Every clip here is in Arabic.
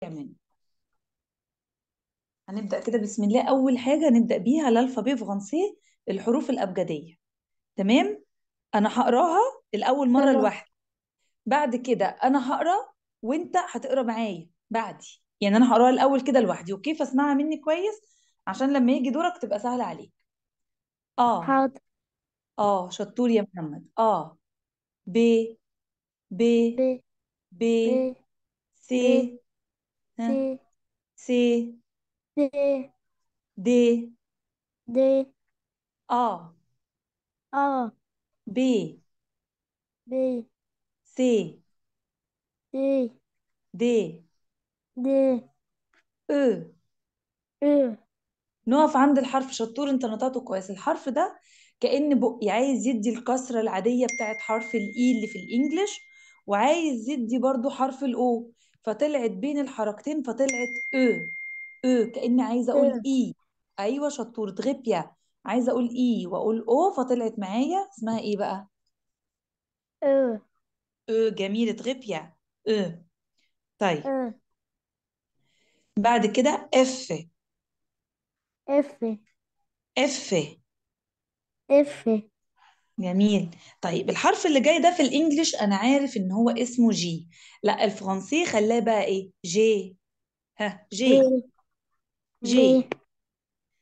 كمان هنبدأ كده بسم الله أول حاجة نبدا بيها بي فرونسي الحروف الأبجدية تمام أنا هقراها الأول مرة لوحدي بعد كده أنا هقرا وأنت هتقرا معايا بعدي يعني أنا هقراها الأول كده لوحدي وكيف اسمعها مني كويس عشان لما يجي دورك تبقى سهلة عليك آه حاضر آه شطور يا محمد آه ب ب ب ب سي س سي اه. سي دي دي آ آ بي بي سي سي دي دي أ أ نقف عند الحرف شطور انت نطقته كويس الحرف ده كأن بقي عايز يدي الكسرة العادية بتاعت حرف الإي e اللي في الإنجليش وعايز يدي برضو حرف الأو فطلعت بين الحركتين فطلعت او او كاني عايزه اقول اي ايوه شطور غبيه عايزه اقول اي واقول او فطلعت معايا اسمها ايه بقى او او جميله غبيه او طيب بعد كده اف اف اف اف جميل طيب الحرف اللي جاي ده في الانجليش انا عارف ان هو اسمه جي لا الفرنسي خلاه بقى ايه جي ها جي جي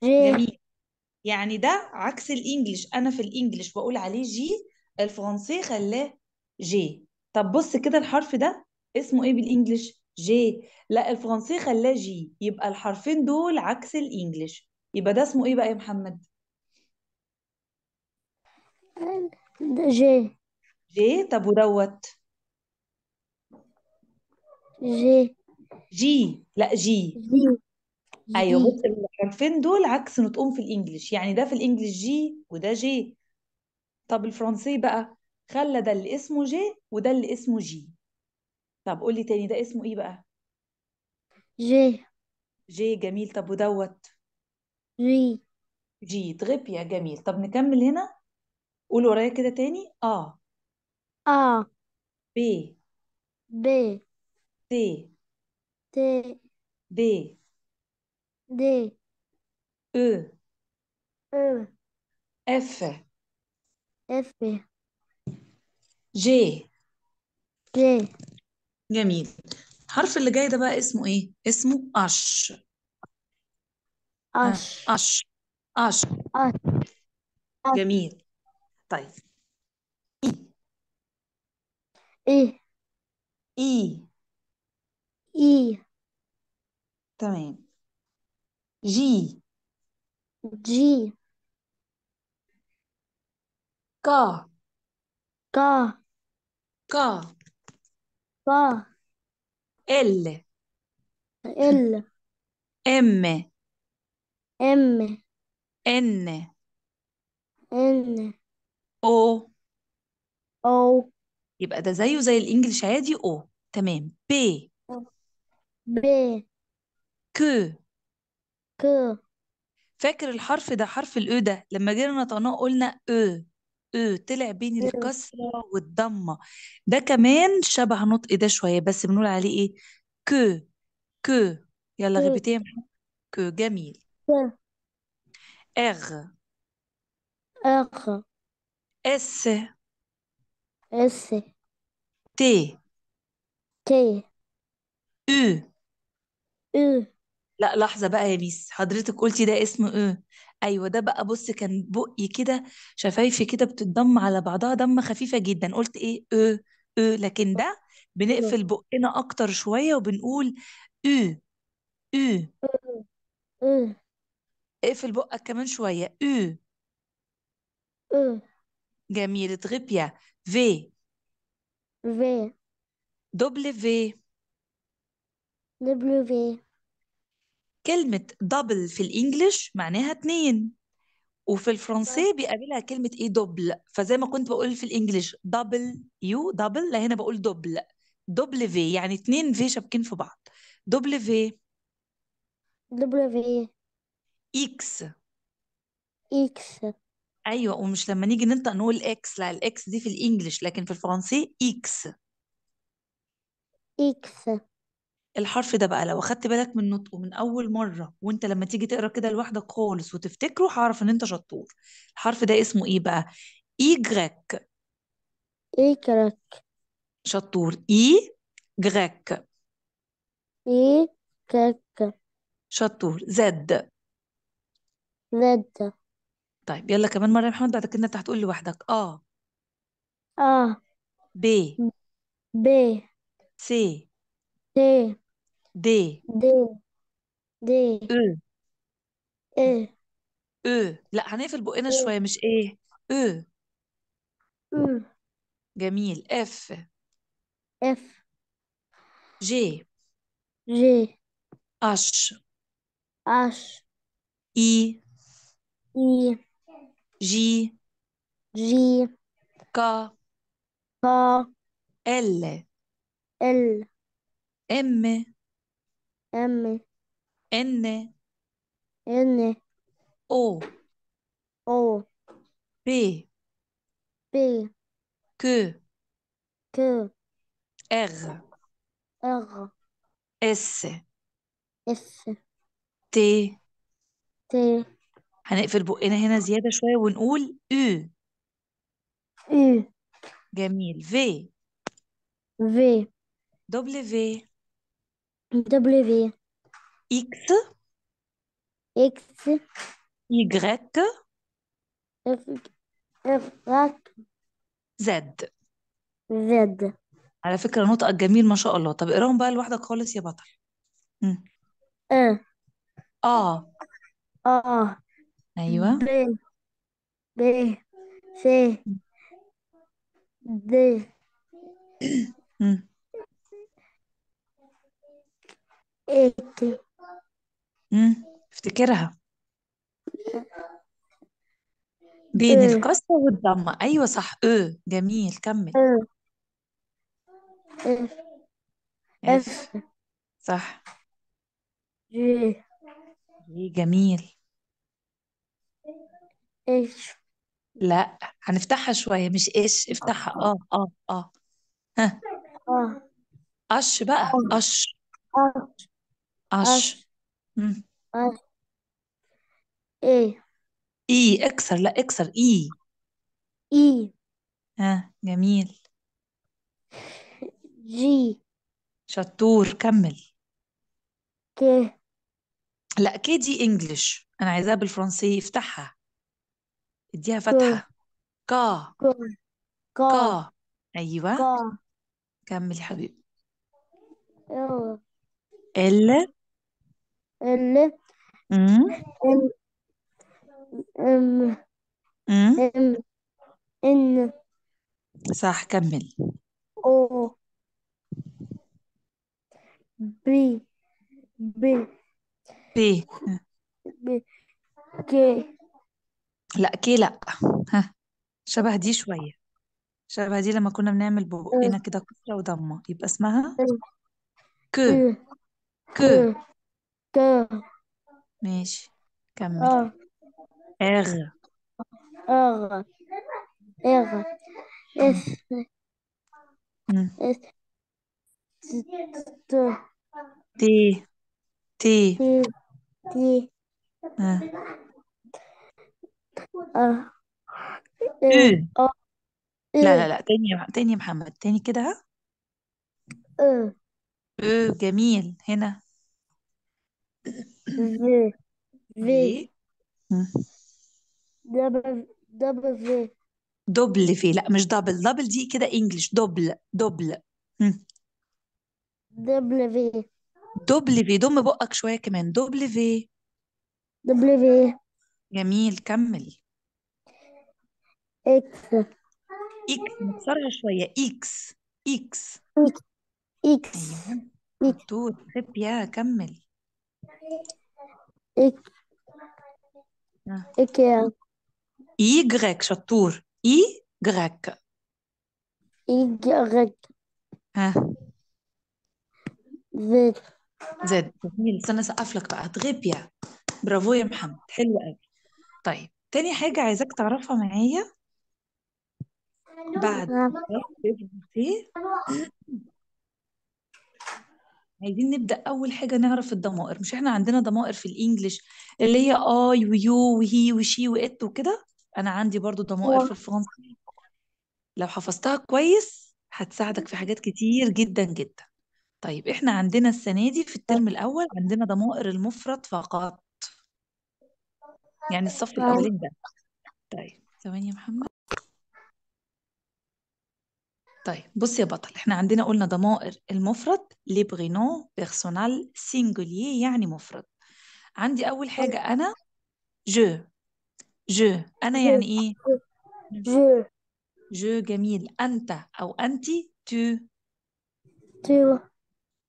جي جميل يعني ده عكس الانجليش انا في الانجليش بقول عليه جي الفرنسي خلاه جي طب بص كده الحرف ده اسمه ايه بالانجليش جي لا الفرنسي خلاه جي يبقى الحرفين دول عكس الانجليش يبقى ده اسمه ايه بقى يا محمد جي جي طب ودوت جي جي لا جي, جي. ايوه بص الحرفين دول عكس نطقهم في الانجليش يعني ده في الانجليش جي وده جي طب الفرنسي بقى خلى ده اللي اسمه جي وده اللي اسمه جي طب قولي تاني ده اسمه ايه بقى جي جي جميل طب ودوت جي جي تغيب يا جميل طب نكمل هنا قول ورايا كده تاني اه آ ب ب ت ت د د أ أ اف اف جي ج جميل الحرف اللي جاي ده بقى اسمه ايه اسمه اش أش اش اش أش جميل Tem. I. I. I. I. Também. G. G. K. K. K. K. L. L. M. M. N. N. او او يبقى ده زيه زي الانجليش عادي او تمام بي ب ك ك فاكر الحرف ده حرف الاو ده لما جينا نطقناه قلنا او او طلع بين الكسره والضمه ده كمان شبه نطق ده شويه بس بنقول عليه ايه ك ك يلا ك ك جميل ك اغ اغ S, S, T, T, U U لا لحظة بقى يا ميس حضرتك قلتي ده اسم ايه ايوه ده بقى بص كان بقي كده شفايفي كده بتتضم على بعضها ضمة خفيفة جدا قلت ايه ايه ايه لكن ده بنقفل بقنا اكتر شوية وبنقول او او اقفل بقك كمان شوية او او جميل très bien. V. V. W. في كلمة double في الإنجليش معناها اتنين وفي الفرنسي طيب. بيقابلها كلمة إيه دبل فزي ما كنت بقول في الإنجليش دبل يو دبل لهنا بقول دبل دبل في يعني اتنين في شابكين في بعض دبل في دبل في إكس إكس ايوه ومش لما نيجي ننطق نقول اكس لا الاكس دي في الانجليش لكن في الفرنسي اكس إكس الحرف ده بقى لو اخدت بالك من نطقه من اول مره وانت لما تيجي تقرا كده لوحدك خالص وتفتكره هعرف ان انت شطور الحرف ده اسمه ايه بقى ايجريك ايجريك شطور اي جريك جريك شطور زد زد طيب يلا كمان مرة يا محمد بعد كده انت هتقول لوحدك اه آه ب ب س ت د د د ا ا ا لا هنقفل بقنا شوية مش ايه ا ا جميل اف اف جي ج اش اش اي اي J. J. K. K. L. L. M. M. N. N. O. O. P. P. Q. Q. R. R. S. S. T. T. هنقفل بقنا هنا زيادة شوية ونقول أو إي جميل في في V في W في إكس إكس F إف Z زد زد على فكرة نطقك جميل ما شاء الله طب اقراهم بقى لوحدك خالص يا بطل م. آه آه أيوة ب ب س د مم. إت إيه. مم. افتكرها بين أ إيه. الكسرة والضمة أيوة صح اه جميل كمل اف اف اف صح جي جميل ايش لا هنفتحها شوية مش ايش افتحها اه اه اه, آه. ها اه قش بقى آه. قش اه اش مم. اش ايه ايه اكسر لا اكسر اي اي ها جميل جي شطور كمل ك لا كي دي انجلش انا عايزاها بالفرنسية افتحها اديها فتحة كا كا كا أيوة كملي حبيبي يلا ال ال ام ام ام ام ام ان صح كمل او بي بي بي بي كي لا كي لا ها شبه دي شوية شبه دي لما كنا بنعمل اه. بقنا كده كسرة وضمة يبقى اسمها اه. ك اه. ك ك ماشي كمل أغ أغ أغ أغ إس ت تي تي تي تي اه إيه. إيه. اه لا لا إيه. لا تاني يا محمد تاني يا محمد تاني كده ها اه أه جميل هنا ف في دبل دبل في دبل في لا مش دبل دبل دي كده انجلش دبل دبل دبل في دبل في دم بقك شوية كمان دبل في دبل في جميل كمل اكس اكس نكسرها شوية اكس اكس اكس اكس أيوه. دكتور خب يا كمل اكس اكس آه. يجرك شطور اي يجرك ها زد زد جميل استنى اسقف لك بقى تغيب يا برافو يا محمد حلو قوي طيب تاني حاجة عايزاك تعرفها معايا بعد عايزين نبدأ أول حاجة نعرف الضمائر مش احنا عندنا ضمائر في الإنجليش اللي هي آي آه ويو وهي وشي وإت وكده أنا عندي برضو ضمائر في الفرنسي لو حفظتها كويس هتساعدك في حاجات كتير جدا جدا طيب احنا عندنا السنة دي في الترم الأول عندنا ضمائر المفرد فقط يعني الصف طيب. الاولين ده طيب ثواني يا محمد طيب بص يا بطل احنا عندنا قلنا ضمائر المفرد لي برينون بيرسونال سينجولي يعني مفرد عندي أول حاجة طيب. أنا جو جو أنا يعني إيه؟ جو جو جميل أنت أو أنت تو تو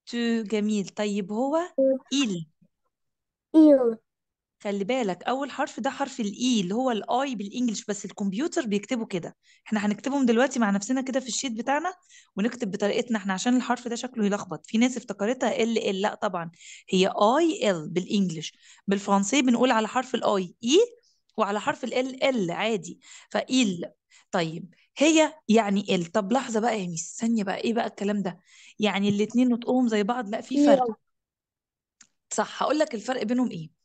تو جميل طيب هو إيل إيل خلي بالك اول حرف ده حرف الاي e اللي هو الاي بالانجلش بس الكمبيوتر بيكتبه كده احنا هنكتبهم دلوقتي مع نفسنا كده في الشيت بتاعنا ونكتب بطريقتنا احنا عشان الحرف ده شكله يلخبط في ناس افتكرتها ال ال لا طبعا هي اي ال بالانجلش بالفرنسي بنقول على حرف الاي اي e وعلى حرف ال ال عادي فايل e طيب هي يعني ال طب لحظه بقى يا ميس ثانيه بقى ايه بقى الكلام ده يعني الاثنين نطقهم زي بعض لا في فرق صح هقول لك الفرق بينهم ايه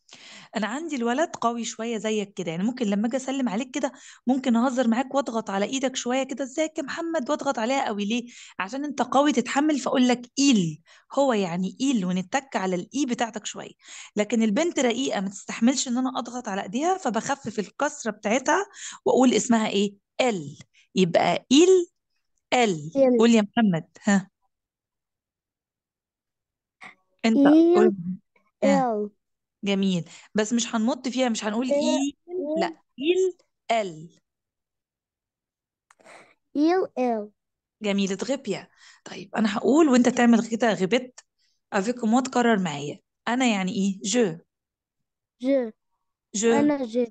انا عندي الولد قوي شويه زيك كده يعني ممكن لما اجي اسلم عليك كده ممكن اهزر معاك واضغط على ايدك شويه كده ازيك يا محمد واضغط عليها قوي ليه عشان انت قوي تتحمل فاقول لك ايل هو يعني ايل ونتك على الاي بتاعتك شويه لكن البنت رقيقه ما تستحملش ان انا اضغط على ايديها فبخفف الكسره بتاعتها واقول اسمها ايه ال يبقى ايل ال قول يا محمد ها انت قول جميل بس مش هنمط فيها مش هنقول إي e، لا إل ال إيل ال جميل غبية طيب أنا هقول وأنت تعمل كده غبت افيك ما تكرر معايا أنا يعني إيه جو جو جو أنا جو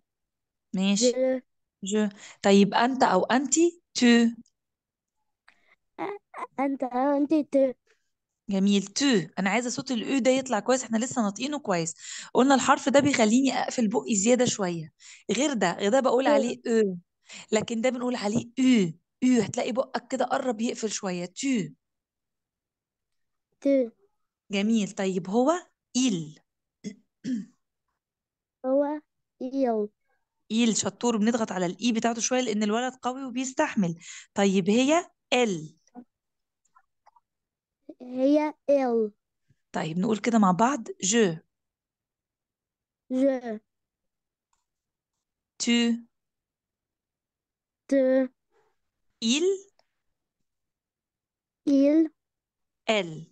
ماشي جو جو طيب أنت أو أنتي تو أنت أو أنتي تو جميل تو انا عايزه صوت الاو إيه ده يطلع كويس احنا لسه ناطقينه كويس قلنا الحرف ده بيخليني اقفل بقي زياده شويه غير ده غير ده بقول عليه او إيه، لكن ده بنقول عليه او إيه، او هتلاقي بقك كده قرب يقفل شويه تو تو جميل طيب هو ايل هو إيل إيل شطور بنضغط على الإي بتاعته شوية لأن الولد قوي وبيستحمل طيب هي ال هي إل طيب نقول كده مع بعض جو جو تو تو إل إل إل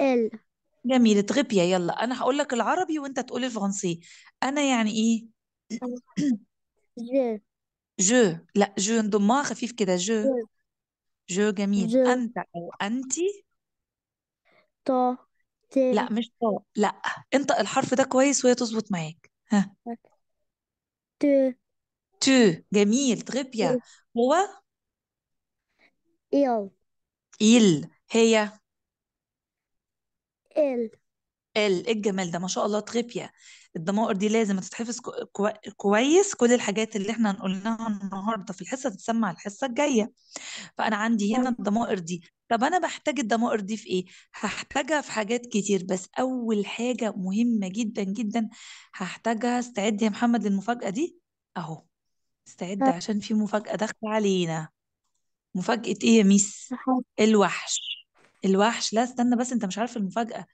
إل جميل تغبية يلا أنا هقول لك العربي وأنت تقول الفرنسي أنا يعني إيه؟ جو جو لا جو ضمها خفيف كده جو جو جميل جو أنت أو أنت طا ت لا مش طا لا انطق الحرف ده كويس وهي تظبط معاك ها ت تو جميل تغبيا إيه. هو إل إل هي إل ال إيه الجمال ده ما شاء الله تغبيا الضمائر دي لازم تتحفظ كويس كل الحاجات اللي احنا قلناها النهارده في الحصه تتسمع الحصه الجايه فانا عندي هنا أيوة. الضمائر دي طب انا بحتاج الضمائر دي في ايه هحتاجها في حاجات كتير بس اول حاجه مهمه جدا جدا هحتاجها استعد يا محمد للمفاجاه دي اهو استعد أه. عشان في مفاجاه داخله علينا مفاجاه ايه يا ميس الوحش الوحش لا استنى بس انت مش عارف المفاجاه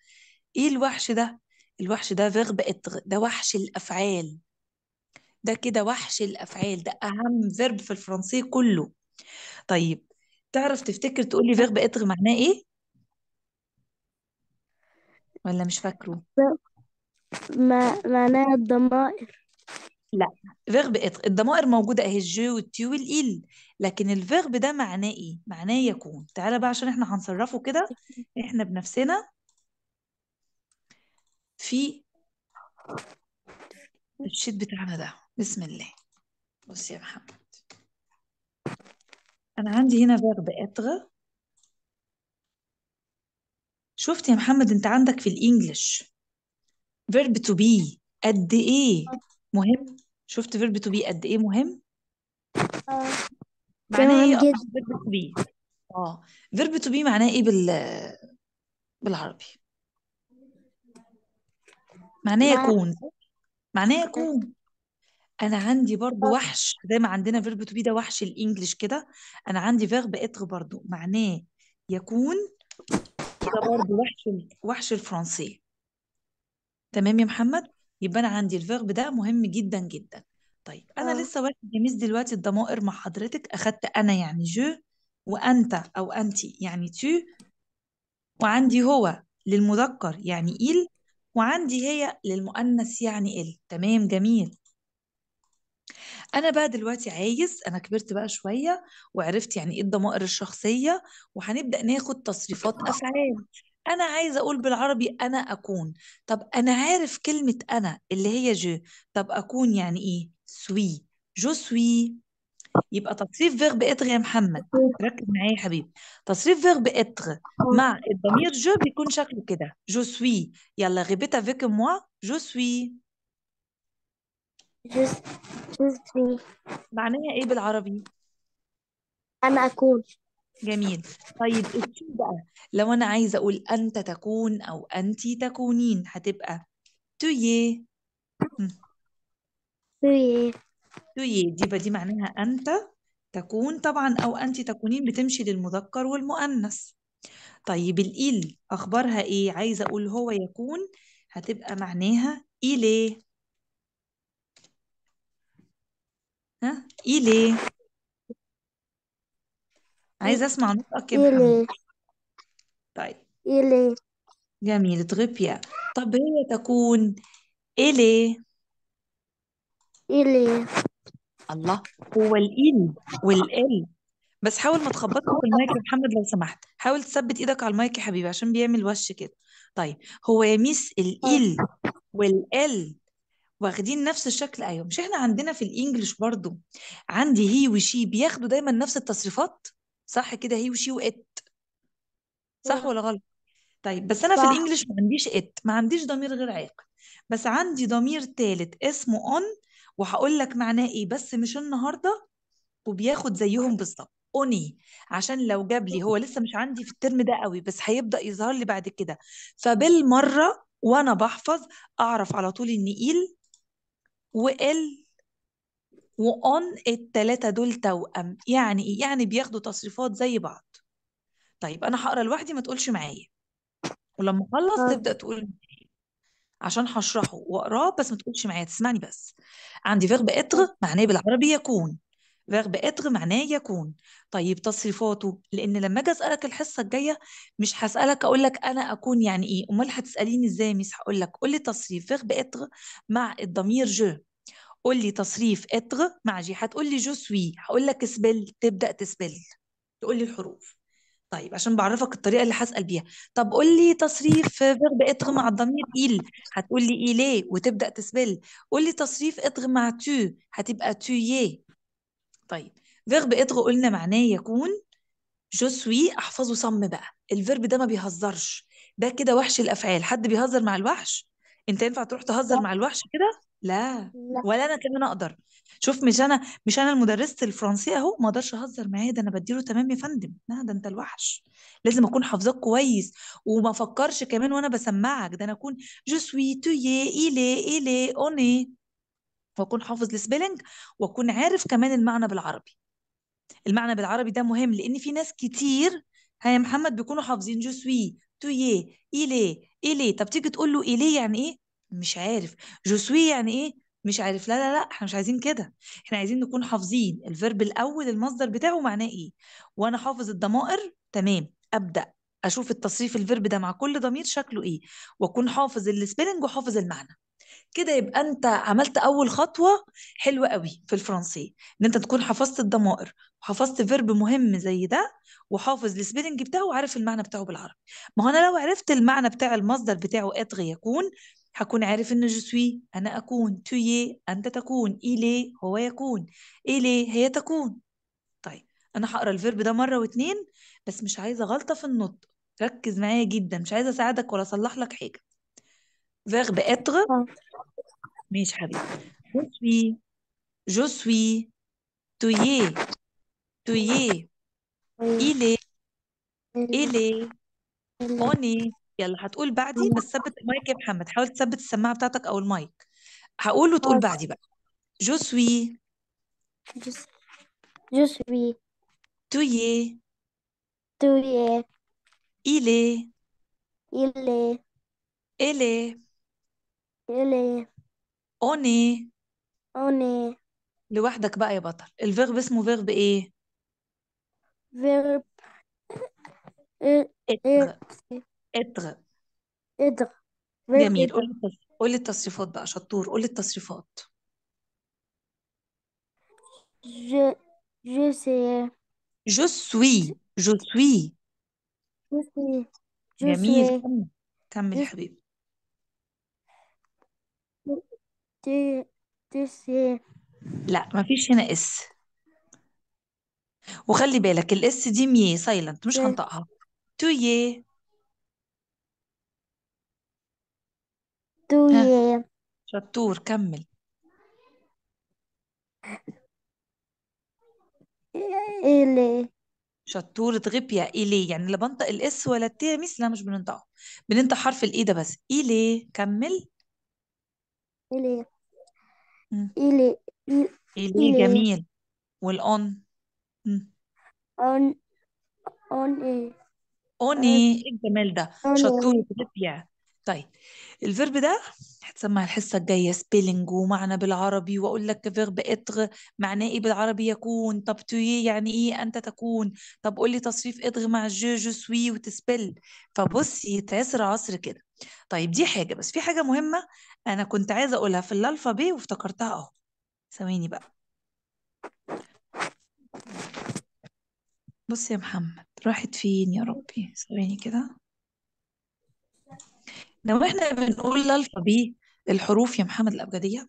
ايه الوحش ده الوحش ده فيرب اتغ ده وحش الأفعال ده كده وحش الأفعال ده أهم فيرب في الفرنسية كله طيب تعرف تفتكر تقول لي فيرب اتغ معناه إيه ولا مش فاكره ما معناها الضمائر لا فيرب اتر الضمائر موجودة اهي الجو والتي والإل لكن الفيرب ده معناه ايه؟ معناه يكون تعالى بقى عشان احنا هنصرفه كده احنا بنفسنا في الشيت بتاعنا ده بسم الله بص يا محمد انا عندي هنا فيرب اتغ شفت يا محمد انت عندك في الانجليش فيرب تو بي قد ايه مهم شفت فيرب تو بي قد ايه مهم معناه ايه فيرب تو بي اه فيرب تو بي معناه ايه بال بالعربي معناه يكون إيه؟ معناه إيه؟ يكون انا عندي برضو وحش زي ما عندنا فيرب تو بي ده وحش الانجليش كده انا عندي فيرب اتر برضو معناه يكون ده برضو وحش وحش الفرنسي تمام يا محمد يبقى انا عندي الفيرب ده مهم جدا جدا طيب انا أوه. لسه واخد جميز دلوقتي الضمائر مع حضرتك اخدت انا يعني جو وانت او انتي يعني تو وعندي هو للمذكر يعني إيل وعندي هي للمؤنث يعني ال تمام جميل انا بقى دلوقتي عايز انا كبرت بقى شويه وعرفت يعني ايه الضمائر الشخصيه وهنبدا ناخد تصريفات افعال انا عايز اقول بالعربي انا اكون طب انا عارف كلمه انا اللي هي جو طب اكون يعني ايه سوي جو سوي يبقى تصريف فيرب اتر يا محمد ركز معايا يا حبيبي تصريف فيرب اتر مع الضمير جو بيكون شكله كده جو سوي يلا غيبيت افيك موا جو سوي جو سوي معناها ايه بالعربي؟ انا اكون جميل طيب الشو بقى لو انا عايزه اقول انت تكون او انت تكونين هتبقى تو تويه tu دي بدي معناها أنت تكون طبعا أو أنت تكونين بتمشي للمذكر والمؤنث طيب الإل أخبارها إيه؟ عايزة أقول هو يكون هتبقى معناها إيليه ها؟ إيليه عايزة أسمع نطقك يا طيب إيليه جميل تغبيا طب هي تكون إيليه إيليه الله هو الإن والإل بس حاول ما تخبطش في المايك يا محمد لو سمحت حاول تثبت ايدك على المايك يا حبيبي عشان بيعمل وش كده طيب هو يا ميس الإل والإل واخدين نفس الشكل ايوه مش احنا عندنا في الانجليش برضو عندي هي وشي بياخدوا دايما نفس التصريفات صح كده هي وشي وات صح ولا غلط طيب بس انا في الانجلش الانجليش ما عنديش ات ما عنديش ضمير غير عاقل بس عندي ضمير ثالث اسمه اون وهقول لك معناه ايه بس مش النهارده وبياخد زيهم بالظبط اوني عشان لو جاب لي هو لسه مش عندي في الترم ده قوي بس هيبدا يظهر لي بعد كده فبالمره وانا بحفظ اعرف على طول ان ال وال وان الثلاثه دول توأم يعني ايه يعني بياخدوا تصريفات زي بعض طيب انا هقرا لوحدي ما تقولش معايا ولما اخلص آه. تبدا تقول عشان هشرحه واقراه بس ما تقولش معايا تسمعني بس عندي فيرب اتر معناه بالعربي يكون فيرب اتر معناه يكون طيب تصريفاته لان لما اجي اسالك الحصه الجايه مش هسالك اقول لك انا اكون يعني ايه امال هتساليني ازاي مش هقول لك قول لي تصريف فيرب اتر مع الضمير جو قول لي تصريف اتر مع جي هتقول لي جو سوي هقول لك اسبل تبدا تسبل تقول لي الحروف طيب عشان بعرفك الطريقه اللي هسال بيها طب قول لي تصريف فيرب ادغ مع الضمير إيل هتقول لي إيلي إيه وتبدا تسبل قول لي تصريف ادغ مع تو هتبقى يي طيب فيرب اتغ قلنا معناه يكون جو سوي احفظه صم بقى الفيرب ده ما بيهزرش ده كده وحش الافعال حد بيهزر مع الوحش انت ينفع تروح تهزر آه. مع الوحش كده لا لا ولا انا كمان اقدر شوف مش انا مش انا المدرسه الفرنسيه اهو ما اقدرش اهزر معاه ده انا بديله تمام يا فندم لا ده انت الوحش لازم اكون حافظاك كويس وما افكرش كمان وانا بسمعك ده انا اكون جو سوي توي الي الي اوني واكون حافظ السبيلنج واكون عارف كمان المعنى بالعربي المعنى بالعربي ده مهم لان في ناس كتير يا محمد بيكونوا حافظين جو سوي توي الي الي طب تيجي تقول له الي يعني ايه مش عارف جو سوي يعني ايه مش عارف لا لا لا احنا مش عايزين كده احنا عايزين نكون حافظين الفيرب الاول المصدر بتاعه معناه ايه وانا حافظ الضمائر تمام ابدا اشوف التصريف الفيرب ده مع كل ضمير شكله ايه واكون حافظ السبيلنج وحافظ المعنى كده يبقى انت عملت اول خطوه حلوه قوي في الفرنسي ان انت تكون حفظت الضمائر وحفظت فيرب مهم زي ده وحافظ السبيلنج بتاعه وعارف المعنى بتاعه بالعربي ما هو انا لو عرفت المعنى بتاع المصدر بتاعه اتغ يكون حكون عارف إن جو سوي أنا أكون توي أنت تكون إلي هو يكون إلي هي تكون طيب أنا هقرا الفيرب ده مرة واتنين بس مش عايزة غلطة في النطق ركز معايا جدا مش عايزة أساعدك ولا أصلح لك حاجة فيرب être آه. ماشي حبيبي جسوي جسوي توي توي الي الي اوني يلا هتقول بعدي بس ثبت المايك يا محمد حاول تثبت السماعه بتاعتك او المايك هقول وتقول بعدي بقى جو سوي جو سوي tu y إلي إلي il est il est لوحدك بقى يا بطل الفيرب اسمه فيرب ايه فيرب ادغ ادغ جميل قولي قولي التصريفات بقى شطور قولي التصريفات جو سي جو سوي جو سوي جميل كمل يا حبيبي لا ما فيش لا هنا اس وخلي بالك الاس دي مية سايلنت مش هنطقها تو ييه اه. طيب. شطور كمل إلي شطور تغيب يا إلي يعني لا بنطق الإس ولا التي ميس لا مش بننطقه بننطق حرف الإي ده بس إلي كمل إلي إلي إلي جميل والأون أون أون إيه أوني إيه الجمال ده شطور إيه تغيب يا طيب الفيرب ده هتسمع الحصة الجاية سبيلنج ومعنى بالعربي وأقول لك فيرب إتغ معناه إيه بالعربي يكون طب توي يعني إيه أنت تكون طب قول لي تصريف إتغ مع جو جو سوي وتسبل فبص يتعسر عصر كده طيب دي حاجة بس في حاجة مهمة أنا كنت عايزة أقولها في الألفا بي وافتكرتها أهو ثواني بقى بص يا محمد راحت فين يا ربي ثواني كده لو احنا بنقول للقى به الحروف يا محمد الأبجدية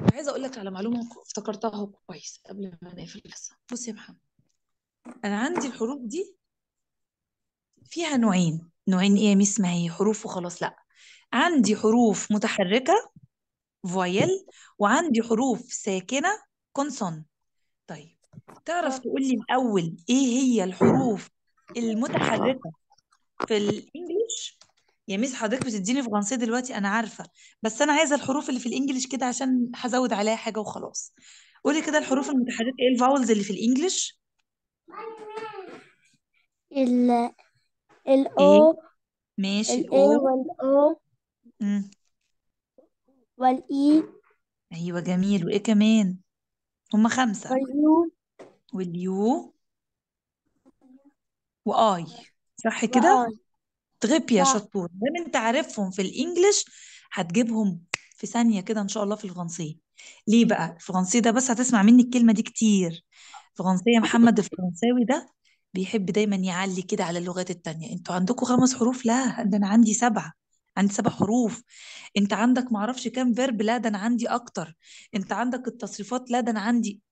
كنت عايزة أقول لك على معلومة افتكرتها كويس قبل ما نقفل الحصة بص يا محمد أنا عندي الحروف دي فيها نوعين نوعين إيه يا ميس ما هي حروف وخلاص لأ عندي حروف متحركة فويل وعندي حروف ساكنة كونسون طيب تعرف تقول لي الأول إيه هي الحروف المتحركة في الإنجليش يا ميس حضرتك بتديني فرنسي دلوقتي انا عارفه بس انا عايزه الحروف اللي في الانجليش كده عشان هزود عليها حاجه وخلاص قولي كده الحروف المتحركه ايه الفاولز اللي في الانجليش ال ال O إيه؟ ماشي ال A او إيه، وال O امم E ايوه جميل وايه كمان هما خمسه وال U واليو واي صح كده وآي. تغيب يا شطور لما انت عارفهم في الانجليش هتجيبهم في ثانيه كده ان شاء الله في الفرنسيه ليه بقى الفرنسي ده بس هتسمع مني الكلمه دي كتير فرنسيه محمد الفرنساوي ده بيحب دايما يعلي كده على اللغات التانية انتوا عندكم خمس حروف لا ده انا عندي سبعه عندي سبع حروف انت عندك معرفش كام فيرب لا ده انا عندي اكتر انت عندك التصريفات لا ده انا عندي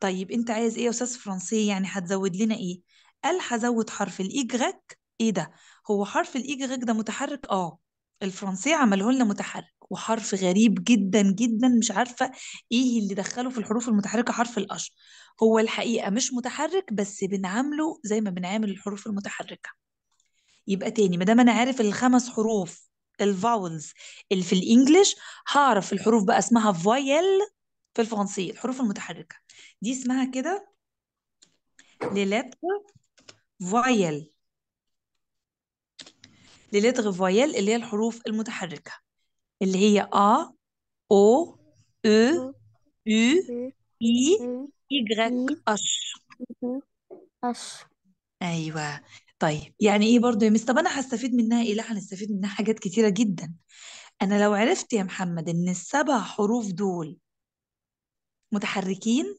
طيب انت عايز ايه يا استاذ فرنسي يعني هتزود لنا ايه قال هزود حرف الايجريك ايه ده هو حرف غيك ده متحرك آه الفرنسية عمله لنا متحرك وحرف غريب جدا جدا مش عارفة إيه اللي دخله في الحروف المتحركة حرف الأش هو الحقيقة مش متحرك بس بنعامله زي ما بنعامل الحروف المتحركة يبقى تاني ما دام أنا عارف الخمس حروف الفاولز اللي في الإنجليش هعرف الحروف بقى اسمها فويل في الفرنسية الحروف المتحركة دي اسمها كده للاتر فويل للدغ فويال اللي هي الحروف المتحركة اللي هي e، أ e، أو أو يو إي إيغريك أش أش أيوه طيب يعني إيه برضه يا مس طب أنا هستفيد منها إيه؟ لا هنستفيد منها حاجات كتيرة جدا أنا لو عرفت يا محمد إن السبع حروف دول متحركين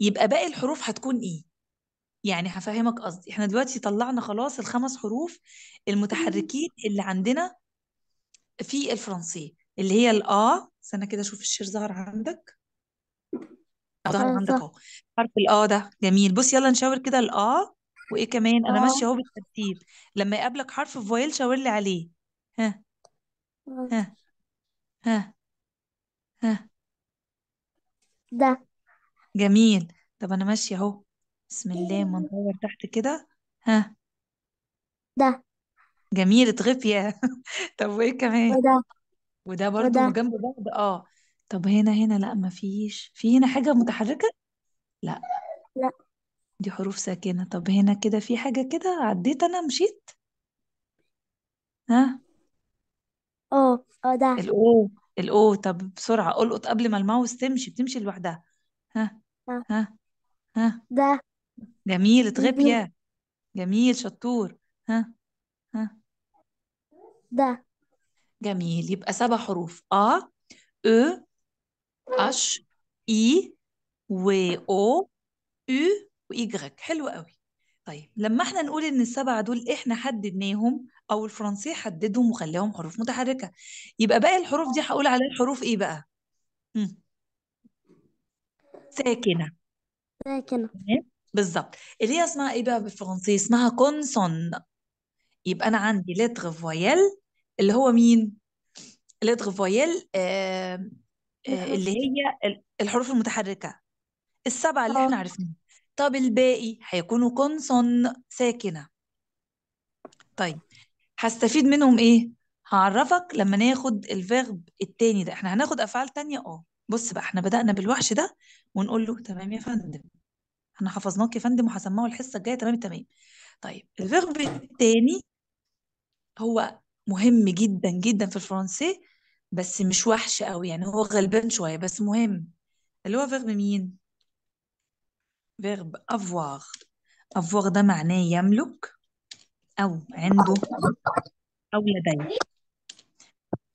يبقى باقي الحروف هتكون إيه؟ يعني هفهمك قصدي احنا دلوقتي طلعنا خلاص الخمس حروف المتحركين اللي عندنا في الفرنسي اللي هي الآ استنى كده اشوف الشير ظهر عندك ظهر آه، عندك اهو حرف الآ ده جميل بص يلا نشاور كده الآ وايه كمان انا آه. ماشيه اهو بالترتيب لما يقابلك حرف فويل شاور لي عليه ها ها ها ها ده جميل طب انا ماشيه اهو بسم الله ما ندور تحت كده ها ده جميل اتغبية طب وايه كمان وده وده برضو وده جنب بعض اه طب هنا هنا لا مفيش في هنا حاجة متحركة لا لا دي حروف ساكنة طب هنا كده في حاجة كده عديت أنا مشيت ها اه اه ده الأو الأو طب بسرعة القط قبل ما الماوس تمشي بتمشي لوحدها ها ها ها ده جميل يا جميل شطور ها ها ده جميل يبقى سبع حروف أ أ أش إي و أو أو وإيجريك حلو قوي طيب لما احنا نقول ان السبعه دول احنا حددناهم او الفرنسي حددهم وخلاهم حروف متحركه يبقى باقي الحروف دي هقول عليها الحروف ايه بقى؟ مم. ساكنه ساكنه بالضبط اللي هي اسمها ايه بقى بالفرنسي اسمها كونسون يبقى انا عندي لتر فويل اللي هو مين لتر فويل آه, آه، اللي هي الحروف المتحركه السبعه اللي آه. احنا عارفينها طب الباقي هيكونوا كونسون ساكنه طيب هستفيد منهم ايه هعرفك لما ناخد الفيرب التاني ده احنا هناخد افعال تانية اه بص بقى احنا بدأنا بالوحش ده ونقول له تمام يا فندم احنا حفظناك يا فندم وهسمعه الحصه الجايه تمام تمام طيب الفيرب الثاني هو مهم جدا جدا في الفرنسي بس مش وحش قوي يعني هو غلبان شويه بس مهم اللي هو فيرب مين فيرب افوار افوار ده معناه يملك او عنده او لديه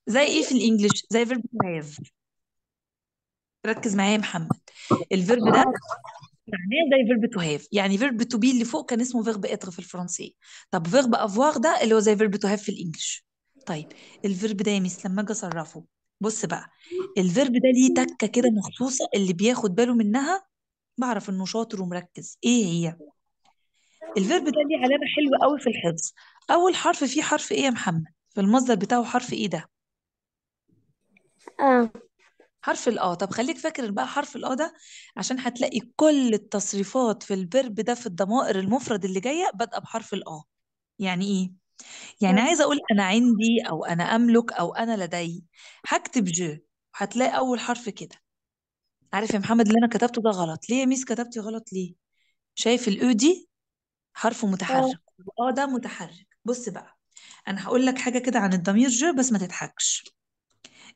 زي ايه في الانجليش زي فيرب هاف ركز معايا يا محمد الفيرب ده معناه زي فيرب تو هاف يعني فيرب تو بي اللي فوق كان اسمه فيرب اتر في الفرنسية طب فيرب افوار ده اللي هو زي فيرب تو هاف في الانجلش طيب الفيرب ده يا ميس لما اجي اصرفه بص بقى الفيرب ده ليه تكة كده مخصوصة اللي بياخد باله منها بعرف انه شاطر ومركز ايه هي الفيرب ده ليه علامة حلوة قوي في الحفظ اول حرف فيه حرف ايه يا محمد في المصدر بتاعه حرف ايه ده اه حرف الآ آه. طب خليك فاكر بقى حرف الآ آه ده عشان هتلاقي كل التصريفات في الفيرب ده في الضمائر المفرد اللي جاية بادئة بحرف الآ آه. يعني إيه؟ يعني عايزة أقول أنا عندي أو أنا أملك أو أنا لدي هكتب جو هتلاقي أول حرف كده عارف يا محمد اللي أنا كتبته ده غلط ليه يا ميس كتبتي غلط ليه؟ شايف الأو دي حرف متحرك الا ده متحرك بص بقى أنا هقول لك حاجة كده عن الضمير جو بس ما تضحكش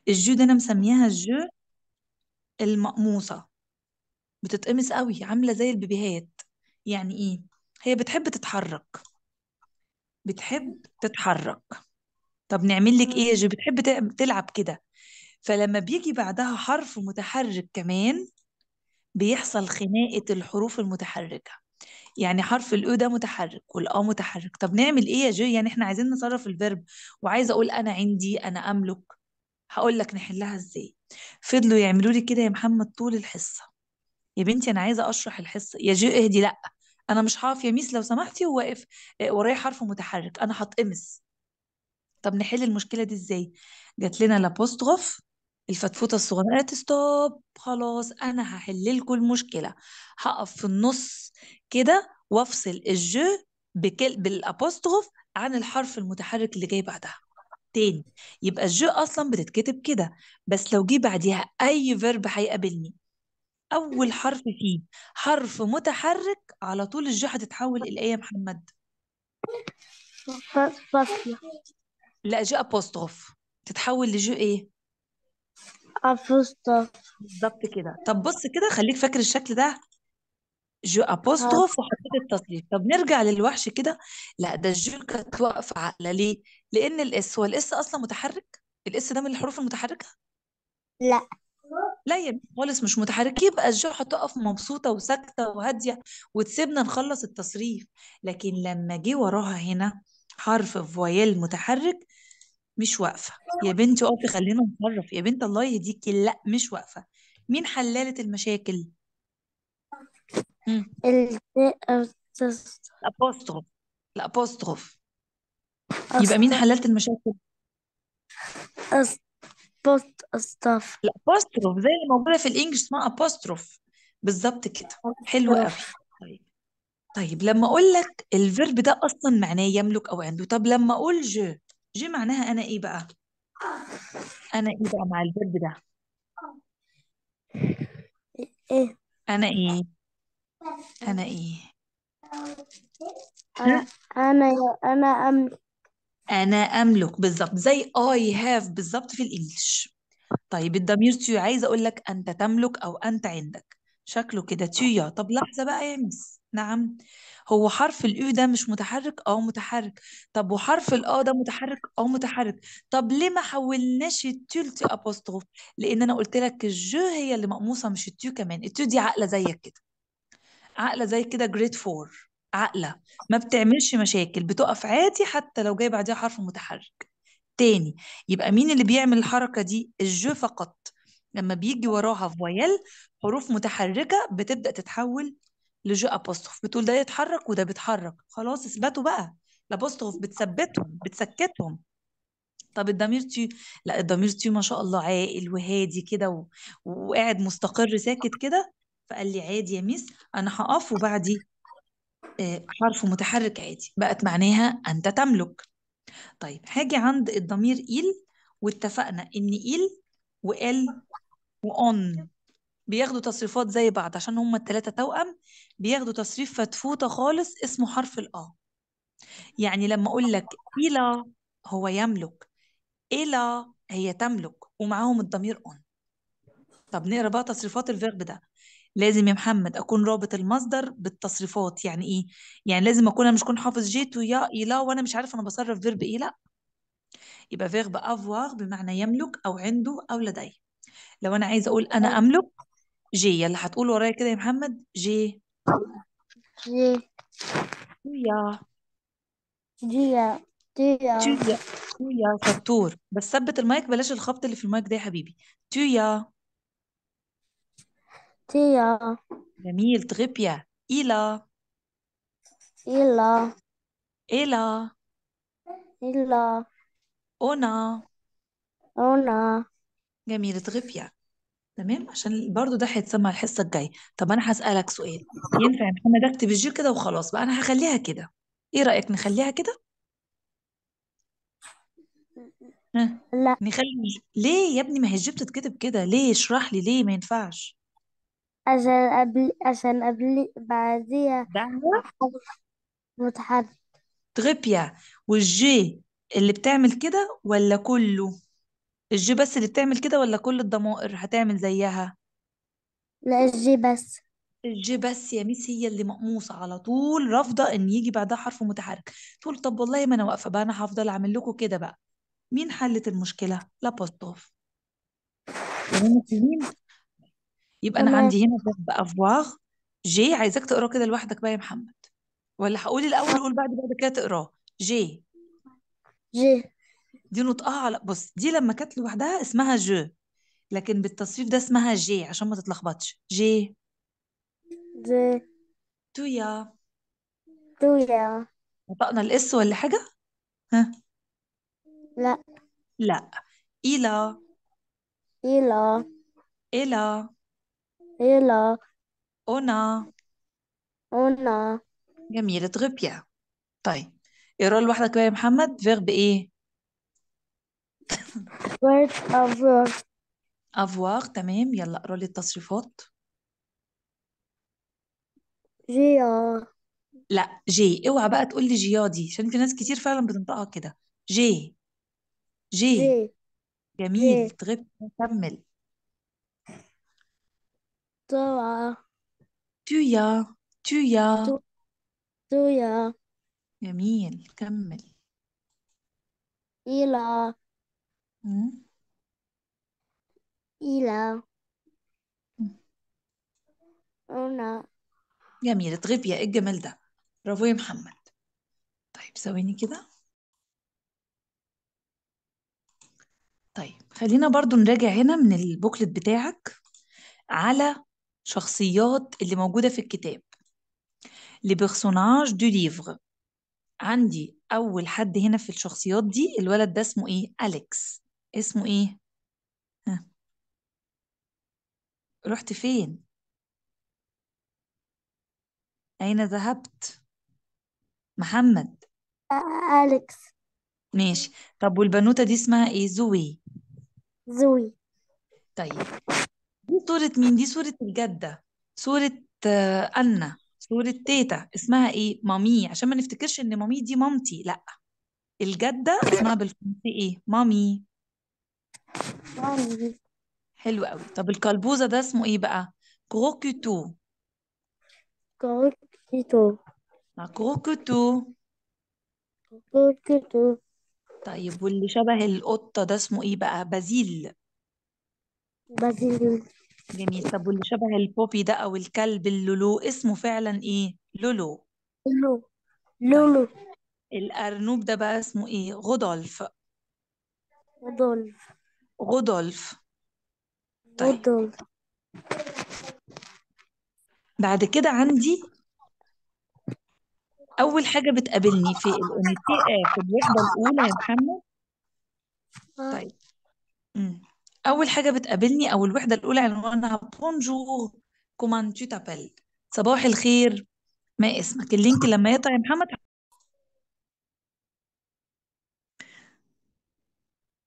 الجو ده انا مسميها الجو المقموصه بتتقمص قوي عامله زي البيبيهات يعني ايه هي بتحب تتحرك بتحب تتحرك طب نعمل لك ايه يا جو بتحب تلعب كده فلما بيجي بعدها حرف متحرك كمان بيحصل خناقه الحروف المتحركه يعني حرف الاو ده متحرك والأ متحرك طب نعمل ايه يا جو يعني احنا عايزين نصرف الفيرب وعايزه اقول انا عندي انا املك هقول لك نحلها ازاي فضلوا يعملوا لي كده يا محمد طول الحصه يا بنتي انا عايزه اشرح الحصه يا جو اهدي لا انا مش هقف يا ميس لو سمحتي وواقف آه، ورايا حرف متحرك انا هتقمص طب نحل المشكله دي ازاي جات لنا لابوستغوف الفتفوته الصغيره قالت ستوب خلاص انا هحل لكم المشكله هقف في النص كده وافصل الجو بكل بالابوستغوف عن الحرف المتحرك اللي جاي بعدها تاني يبقى الجو اصلا بتتكتب كده بس لو جه بعديها اي فيرب هيقابلني اول حرف فيه حرف متحرك على طول الجو هتتحول الى ايه يا محمد لا جو ابوستروف تتحول لجو ايه ابوستروف بالظبط كده طب بص كده خليك فاكر الشكل ده جو آه. ابوستروف وحطيت التصريف طب نرجع للوحش كده لا ده الجو كانت واقفه عاقله ليه؟ لان الاس هو الاس اصلا متحرك الاس ده من الحروف المتحركه لا لا يا خالص مش متحرك يبقى الجو هتقف مبسوطه وساكته وهاديه وتسيبنا نخلص التصريف لكن لما جه وراها هنا حرف فويل متحرك مش واقفه يا بنتي اقفي خلينا نتصرف يا بنت الله يهديكي لا مش واقفه مين حلالة المشاكل؟ الابوستروف الابوستروف يبقى مين حللت المشاكل؟ بوست استاف الابوستروف زي اللي موجوده في الانجلش اسمها ابوستروف بالظبط كده حلو قوي طيب طيب لما اقول لك الفيرب ده اصلا معناه يملك او عنده طب لما اقول جو جو معناها انا ايه بقى انا ايه بقى مع الفيرب ده ايه انا ايه أنا إيه؟ أنا أنا أنا أملك أنا أملك بالظبط زي I have بالظبط في الإنجليش طيب الضمير تو عايز أقول لك أنت تملك أو أنت عندك شكله كده يا طب لحظة بقى يا ميس نعم هو حرف الأو ده مش متحرك أو آه، متحرك طب وحرف A آه ده متحرك أو آه، متحرك طب ليه ما حولناش التو أبوستروف لأن أنا قلت لك الجو هي اللي مقموصة مش التو كمان التو دي عقلة زيك كده عاقله زي كده جريد فور عاقله ما بتعملش مشاكل بتقف عادي حتى لو جاي بعديها حرف متحرك تاني يبقى مين اللي بيعمل الحركه دي الجو فقط لما بيجي وراها فويل حروف متحركه بتبدا تتحول لجو ابوستوف بتقول ده يتحرك وده بيتحرك خلاص اثبتوا بقى الابوستوف بتثبتهم بتسكتهم طب الضمير تي لا الضمير تي ما شاء الله عاقل وهادي كده و... وقاعد مستقر ساكت كده فقال لي عادي يا ميس انا هقف وبعدي آه، حرف متحرك عادي بقت معناها انت تملك طيب هاجي عند الضمير إيل واتفقنا ان إيل وإل وان بياخدوا تصريفات زي بعض عشان هما التلاتة توأم بياخدوا تصريف فتفوتة خالص اسمه حرف الآ يعني لما أقول لك إلا هو يملك إلا هي تملك ومعاهم الضمير أون طب نقرا بقى تصريفات الفيرب ده لازم يا محمد اكون رابط المصدر بالتصريفات يعني ايه يعني لازم اكون انا مش كون حافظ جيت يا الى وانا مش عارف انا بصرف فيرب ايه لا يبقى فيرب افوار بمعنى يملك او عنده او لدي لو انا عايزه اقول انا املك جي يلا هتقول ورايا كده يا محمد جي جي يا جيا جيا يا شطور بس ثبت المايك بلاش الخبط اللي في المايك ده يا حبيبي تو يا تيا جميل تغبيا إلى إلى إلى إلى أنا أنا جميل تغبيا تمام عشان برضو ده هيتسمع الحصة الجاية طب أنا هسألك سؤال ينفع يا محمد أكتب الجير كده وخلاص بقى أنا هخليها كده إيه رأيك نخليها كده؟ ها لا نخلي ليه يا ابني ما هي الجي بتتكتب كده ليه اشرح لي ليه ما ينفعش عشان قبل عشان قبل بعديها حرف متحرك تغيب يا والجي اللي بتعمل كده ولا كله الجي بس اللي بتعمل كده ولا كل الضمائر هتعمل زيها لا الجي بس الجي بس يا ميس هي اللي مقموصة على طول رافضة ان يجي بعدها حرف متحرك تقول طب والله ما انا واقفة بقى انا هفضل اعمل لكم كده بقى مين حلت المشكلة لا بوستوف يبقى انا عندي هنا فيرب افواغ جي عايزاك تقراه كده لوحدك بقى يا محمد ولا هقول الاول قول بعد بعد كده تقراه جي جي دي نطقها على بص دي لما كانت لوحدها اسمها جو لكن بالتصفيف ده اسمها جي عشان ما تتلخبطش جي جي تويا تويا نطقنا الاس ولا حاجه ها لا لا إلا إلا إلا Ella, أونا أونا جميل تغبيا طيب اقرا لي لوحدك بقى يا محمد فيرب ايه verb avoir, افواغ تمام يلا اقرا لي التصريفات جيا لا جي اوعى بقى تقول لي جيا دي عشان في ناس كتير فعلا بتنطقها كده جي جي جي. جميل j'ai, تغيب كمل بسرعة تويا تويا تويا جميل كمل إلى إلى هنا جميل يا ايه الجمال ده برافو يا محمد طيب ثواني كده طيب خلينا برضو نراجع هنا من البوكلت بتاعك على شخصيات اللي موجودة في الكتاب لي بيرسوناج دو ليفر عندي أول حد هنا في الشخصيات دي الولد ده اسمه إيه؟ أليكس اسمه إيه؟ ها. رحت فين؟ أين ذهبت؟ محمد أليكس ماشي طب والبنوتة دي اسمها إيه؟ زوي زوي طيب صورة مين دي صورة الجدة صورة آه، أنا صورة تيتا اسمها إيه مامي عشان ما نفتكرش إن مامي دي مامتي لأ الجدة اسمها بالفرنسي إيه مامي مامي حلو قوي طب الكلبوزة ده اسمه إيه بقى كروكوتو كروكوتو آه، كروكوتو كروكوتو طيب واللي شبه القطة ده اسمه إيه بقى بازيل بازيل جميل طب واللي شبه البوبي ده او الكلب اللولو اسمه فعلا ايه لولو لولو طيب. لولو طيب. الارنوب ده بقى اسمه ايه غودولف غودولف غودولف طيب غودولف بعد كده عندي اول حاجه بتقابلني في الانتقاء في الوحده الاولى يا محمد آه. طيب امم اول حاجه بتقابلني او الوحده الاولى عنوانها بونجور كومان تو تابل صباح الخير ما اسمك اللينك لما يطلع يا محمد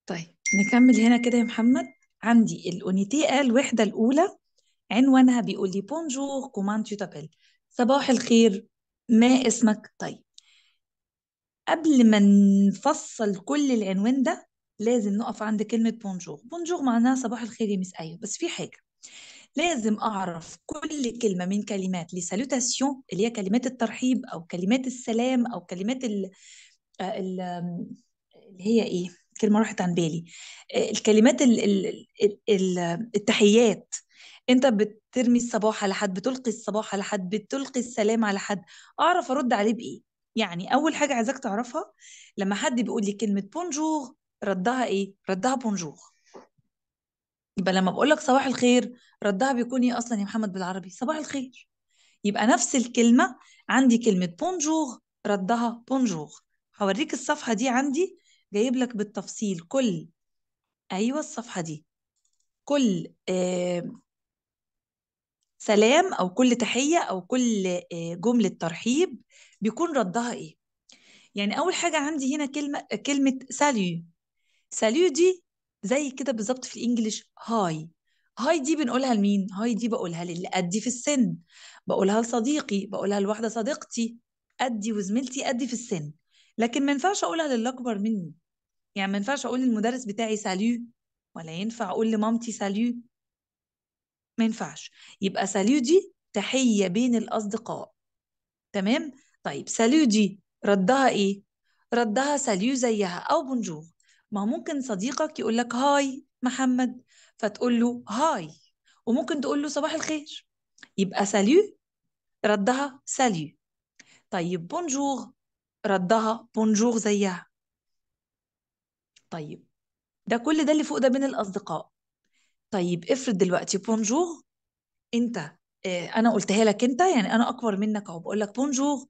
طيب نكمل هنا كده يا محمد عندي الاونيتي الوحده الاولى عنوانها بيقول لي بونجور كومان تو تابل صباح الخير ما اسمك طيب قبل ما نفصل كل العنوان ده لازم نقف عند كلمة بونجور بونجور معناها صباح الخير يا مس أيو بس في حاجة لازم أعرف كل كلمة من كلمات لي سالوتاسيون اللي هي كلمات الترحيب أو كلمات السلام أو كلمات ال آه، اللي هي إيه كلمة راحت عن بالي آه، الكلمات الـ ال ال التحيات انت بترمي الصباح على حد بتلقي الصباح على حد بتلقي السلام على حد اعرف ارد عليه بايه يعني اول حاجه عايزاك تعرفها لما حد بيقول لي كلمه بونجور ردها ايه ردها بونجور يبقى لما بقول لك صباح الخير ردها بيكون ايه اصلا يا محمد بالعربي صباح الخير يبقى نفس الكلمه عندي كلمه بونجور ردها بونجور هوريك الصفحه دي عندي جايب لك بالتفصيل كل ايوه الصفحه دي كل آه سلام او كل تحيه او كل آه جمله ترحيب بيكون ردها ايه يعني اول حاجه عندي هنا كلمه كلمه ساليو ساليو دي زي كده بالظبط في الانجليش هاي هاي دي بنقولها لمين هاي دي بقولها للي قدي في السن بقولها لصديقي بقولها لواحده صديقتي قدي وزميلتي قدي في السن لكن ما ينفعش اقولها للاكبر مني يعني ما ينفعش اقول للمدرس بتاعي ساليو ولا ينفع اقول لمامتي ساليو ما ينفعش يبقى ساليو دي تحيه بين الاصدقاء تمام طيب ساليو دي ردها ايه ردها ساليو زيها او بونجور ما ممكن صديقك يقول لك هاي محمد فتقول له هاي وممكن تقول له صباح الخير يبقى ساليو ردها ساليو طيب بونجور ردها بونجور زيها طيب ده كل ده اللي فوق ده بين الأصدقاء طيب افرض دلوقتي بونجور انت آه، انا قلتها لك انت يعني انا اكبر منك اهو بقول لك بونجور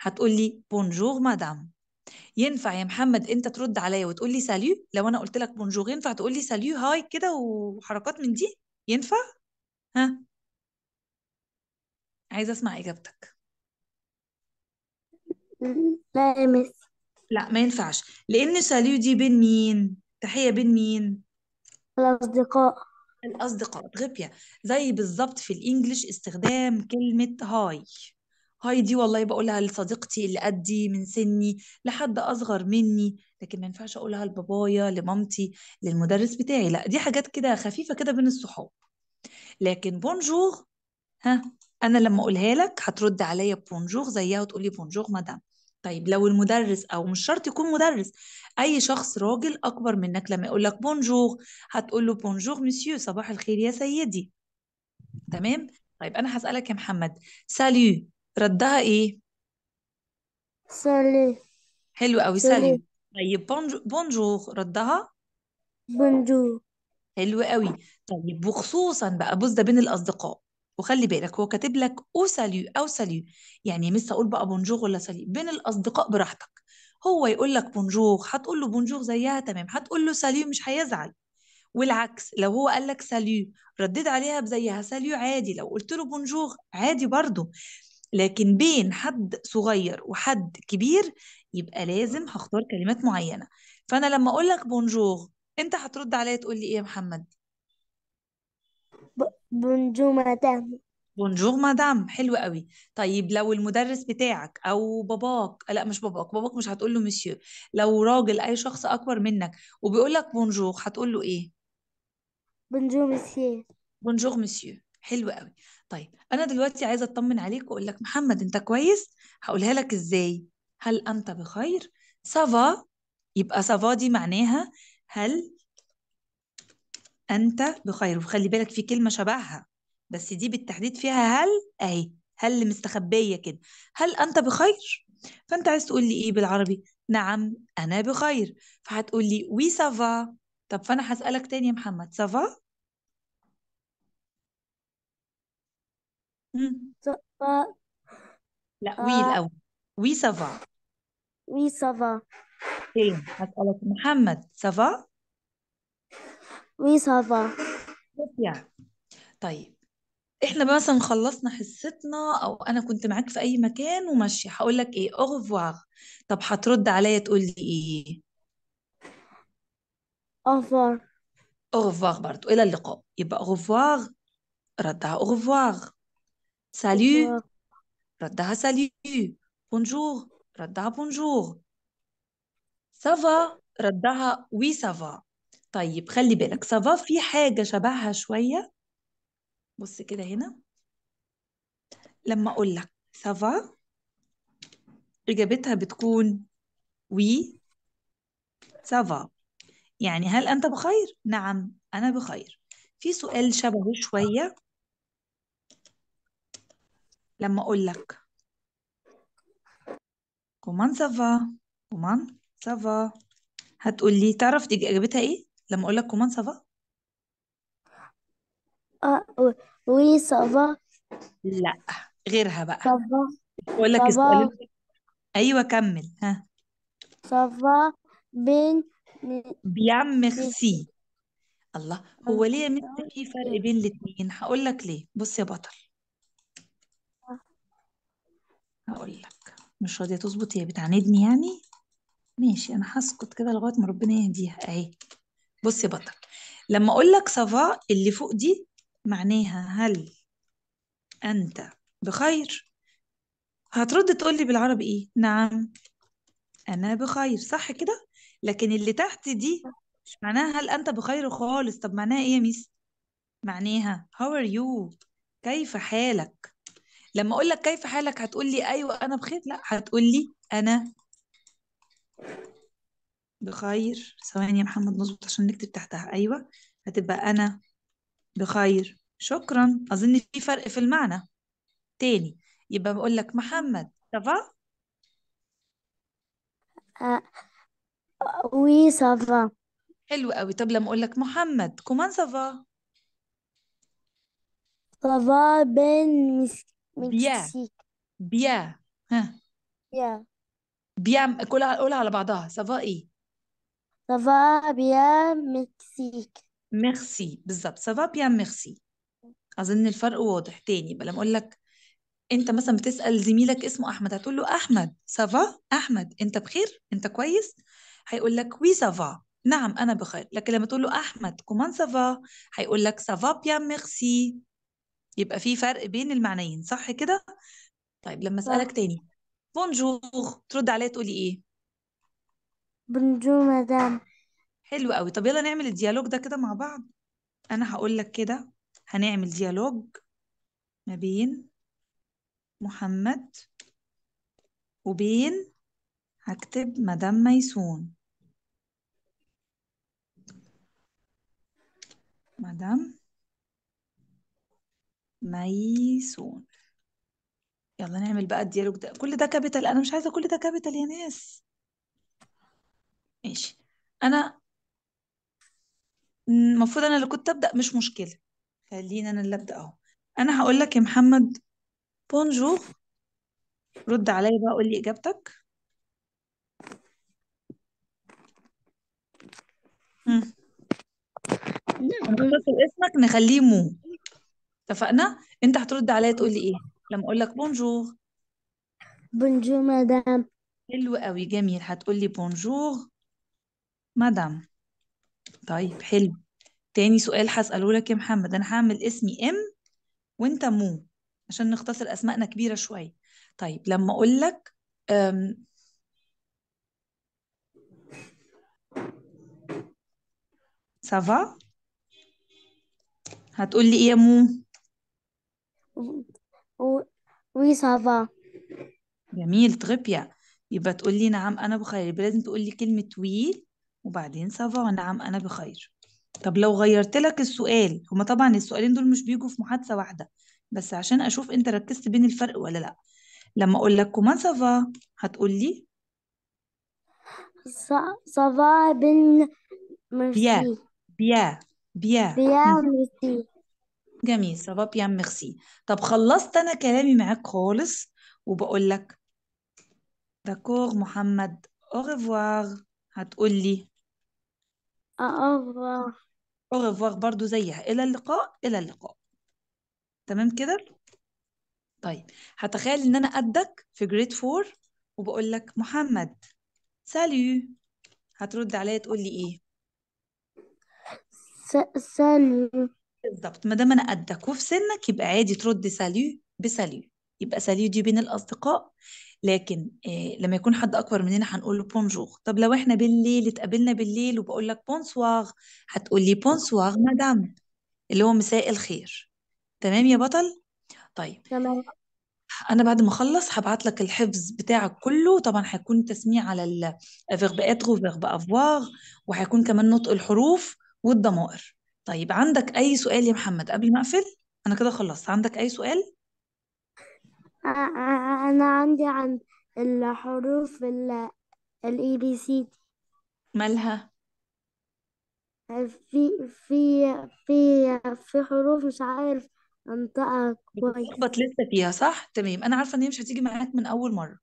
هتقول لي بونجور مدام ينفع يا محمد انت ترد عليا وتقول لي ساليو لو انا قلت لك بونجور ينفع تقول لي ساليو هاي كده وحركات من دي ينفع ها عايزه اسمع اجابتك لا مس لا ما ينفعش لان ساليو دي بين مين تحيه بين مين الأصدقاء الأصدقاء غبية طيب، زي بالظبط في الإنجليش استخدام كلمة هاي هاي دي والله بقولها لصديقتي اللي قدي من سني لحد اصغر مني لكن ما ينفعش اقولها لبابايا لمامتي للمدرس بتاعي لا دي حاجات كده خفيفه كده بين الصحاب لكن بونجور ها انا لما اقولها لك هترد عليا بونجور زيها وتقولي بونجور مدام طيب لو المدرس او مش شرط يكون مدرس اي شخص راجل اكبر منك لما يقول لك بونجور هتقول له بونجور مسيو صباح الخير يا سيدي تمام طيب انا هسالك يا محمد ساليو ردها ايه سالي حلو قوي سالي طيب بونجور ردها بونجور حلو قوي طيب وخصوصا بقى بص ده بين الاصدقاء وخلي بالك هو كاتب لك او ساليو او ساليو يعني مش هقول بقى بونجور ولا ساليو بين الاصدقاء براحتك هو يقول لك بونجور هتقول له بونجور زيها تمام هتقول له ساليو مش هيزعل والعكس لو هو قال لك ساليو ردد عليها بزيها ساليو عادي لو قلت له بونجور عادي برضه لكن بين حد صغير وحد كبير يبقى لازم هختار كلمات معينه فانا لما اقول لك بونجور انت هترد عليا تقول لي ايه يا محمد بونجور مدام بونجور مدام حلو قوي طيب لو المدرس بتاعك او باباك لا مش باباك باباك مش هتقول له مسيو لو راجل اي شخص اكبر منك وبيقول لك بونجور هتقول له ايه بونجور مسيو بونجور مسيو حلو قوي طيب انا دلوقتي عايزه اطمن عليك واقول لك محمد انت كويس هقولها لك ازاي هل انت بخير سافا يبقى سافا دي معناها هل انت بخير وخلي بالك في كلمه شبهها بس دي بالتحديد فيها هل اهي هل مستخبيه كده هل انت بخير فانت عايز تقول لي ايه بالعربي نعم انا بخير فهتقول لي وي سافا طب فانا هسالك تاني يا محمد سافا لا وي الأول وي سافا وي سافا إيه، هسألك محمد سافا وي سافا طيب احنا مثلا خلصنا حصتنا او انا كنت معاك في اي مكان وماشيه هقول لك ايه اوغفوار طب هترد عليا تقول لي ايه اوغفوار اوغفوار برضو الى اللقاء يبقى اوغفوار ردها اوغفوار سالو ردها سالو بونجور ردها بونجور سافا ردها وي سافا طيب خلي بالك سافا في حاجة شبهها شوية بص كده هنا لما أقول لك سافا إجابتها بتكون وي سافا يعني هل أنت بخير؟ نعم أنا بخير في سؤال شبهه شوية لما أقول لك كومان سافا كومان سافا هتقول لي تعرف دي إجابتها إيه لما أقول لك كومان سافا اه وي سافا لا غيرها بقى سافا أقول لك السؤال أيوه كمل ها سافا بين بيان ميرسي الله هو ليه يا في فرق بين الاتنين هقول لك ليه بص يا بطل هقول لك مش راضية تظبط هي بتعاندني يعني ماشي أنا هسكت كده لغاية ما ربنا يهديها أهي بص يا بطل لما أقول لك سافا اللي فوق دي معناها هل أنت بخير هترد تقول لي بالعربي إيه نعم أنا بخير صح كده لكن اللي تحت دي مش معناها هل أنت بخير خالص طب معناها إيه يا ميس معناها how are you كيف حالك لما اقول لك كيف حالك هتقول لي ايوه انا بخير لا هتقول لي انا بخير ثواني يا محمد نظبط عشان نكتب تحتها ايوه هتبقى انا بخير شكرا اظن في فرق في المعنى تاني يبقى بقول لك محمد سافا وي سافا حلو قوي طب لما اقول لك محمد كومان سافا سافا بن مسك من بيا بيا ها بيا بيا كلها قولها على بعضها سافا ايه سافا بيا مكسيك ميرسي بالظبط سافا بيان ميرسي اظن الفرق واضح تاني بلا ما اقول لك انت مثلا بتسال زميلك اسمه احمد هتقول له احمد سافا احمد انت بخير انت كويس هيقول لك وي سافا نعم انا بخير لكن لما تقول له احمد كومان سافا هيقول لك سافا بيان ميرسي يبقى في فرق بين المعنيين صح كده؟ طيب لما أسألك تاني بونجور ترد عليا تقولي إيه؟ بونجور مدام حلو قوي طب يلا نعمل الديالوج ده كده مع بعض أنا هقول لك كده هنعمل ديالوج ما بين محمد وبين هكتب مدام ميسون مدام ميسون يلا نعمل بقى الديالوج ده كل ده كابيتال انا مش عايزه كل ده كابيتال يا ناس ماشي انا المفروض انا اللي كنت ابدا مش مشكله خلينا انا اللي ابدا اهو انا هقول لك يا محمد بونجور رد عليا بقى قول لي اجابتك مم. اسمك نخليه مو اتفقنا انت هترد عليا تقول لي ايه لما اقول لك بونجور بونجور مدام حلو قوي جميل هتقول لي بونجور مدام طيب حلو تاني سؤال هسأله لك يا محمد أنا هعمل اسمي إم وأنت مو عشان نختصر أسمائنا كبيرة شوية طيب لما أقول لك أم... سافا هتقول لي إيه يا مو وي سافا جميل تري طيب، بيان يبقى تقول لي نعم أنا بخير يبقى لازم تقول لي كلمة وي وبعدين سافا نعم أنا بخير طب لو غيرت لك السؤال هما طبعا السؤالين دول مش بيجوا في محادثة واحدة بس عشان أشوف أنت ركزت بين الفرق ولا لأ لما أقول لك كومان سافا هتقول لي سافا بن ميرسي بيا بيا بيا بيا جميل سافا بيان ميرسي طب خلصت انا كلامي معاك خالص وبقول لك داكور محمد او ريفوار هتقول لي او آه، ريفوار برضو زيها إلى اللقاء إلى اللقاء تمام كده طيب هتخيل إن أنا قدك في جريد فور وبقول لك محمد ساليو هترد عليا تقول لي إيه ساليو بالظبط ما دام انا قدك وفي سنك يبقى عادي ترد ساليو بساليو يبقى ساليو دي بين الاصدقاء لكن إيه لما يكون حد اكبر مننا هنقول له بونجور طب لو احنا بالليل اتقابلنا بالليل وبقول لك بونسوار هتقول لي بونسوار مدام اللي هو مساء الخير تمام يا بطل طيب تمام انا بعد ما اخلص هبعت لك الحفظ بتاعك كله طبعا هيكون تسميع على الفيرب اتر وفيرب افوار وهيكون كمان نطق الحروف والضمائر طيب عندك أي سؤال يا محمد قبل ما أقفل؟ أنا كده خلصت عندك أي سؤال؟ آه، آه، أنا عندي عن الحروف ال ال بي سي مالها؟ في في في في حروف مش عارف أنطقها كويس بتخبط لسه فيها صح؟ تمام أنا عارفة إن هي مش هتيجي معاك من أول مرة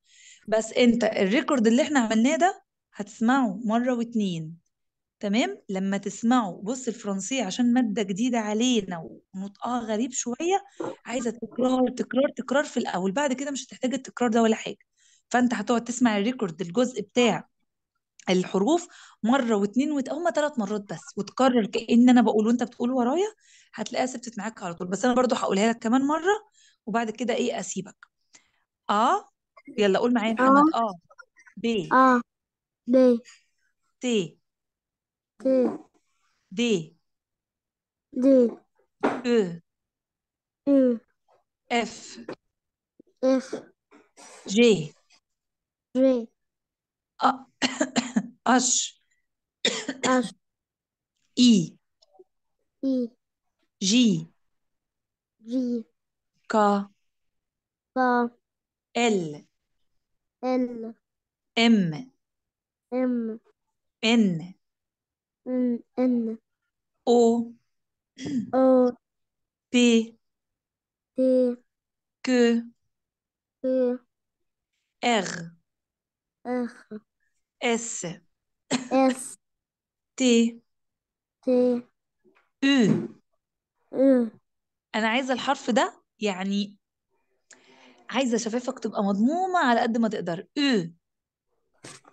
بس أنت الريكورد اللي إحنا عملناه ده هتسمعه مرة واتنين تمام لما تسمعوا بص الفرنسية عشان مادة جديدة علينا ونطقها آه غريب شوية عايزة تكرار تكرار تكرار في الأول بعد كده مش هتحتاج التكرار ده ولا حاجة فأنت هتقعد تسمع الريكورد الجزء بتاع الحروف مرة واتنين وت... هما ثلاث مرات بس وتكرر كأن أنا بقول وأنت بتقول ورايا هتلاقيها ثبتت معاك على طول بس أنا برضو هقولها لك كمان مرة وبعد كده إيه أسيبك آه يلا قول معايا محمد آه. آه ب آه ب ت D. D. D. U. U. F. F. G. G. A. H. H. I. I. J. J. K. K. L. L. M. M. N. ان او او بي بي ك ك ار ار اس اس تي تي او او أنا عايزة الحرف ده يعني عايزة شفافك تبقى مضمومة على قد ما تقدر. او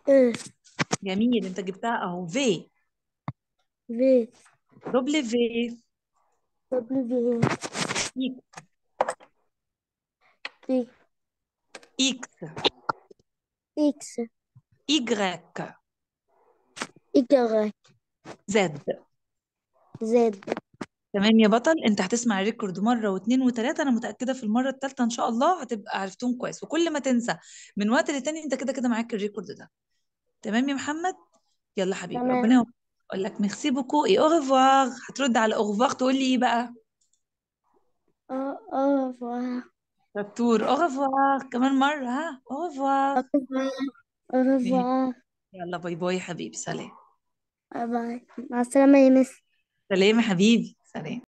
او جميل أنت جبتها أهو. في. V. W. W. X. X. X. Y. Y. زد زد تمام يا بطل انت هتسمع الريكورد مره واثنين وثلاثه انا متاكده في المره الثالثه ان شاء الله هتبقى عرفتهم كويس وكل ما تنسى من وقت للتاني انت كده كده معاك الريكورد ده تمام يا محمد يلا حبيبي ربنا يوفقك اقول لك ميرسي بوكو اي او ريفوار هترد على او ريفوار تقول لي ايه بقى او ريفوار شطور او ريفوار كمان مرة ها او ريفوار او ريفوار يلا باي باي حبيبي سلام باي باي مع السلامة يا مس سلام يا حبيبي سلام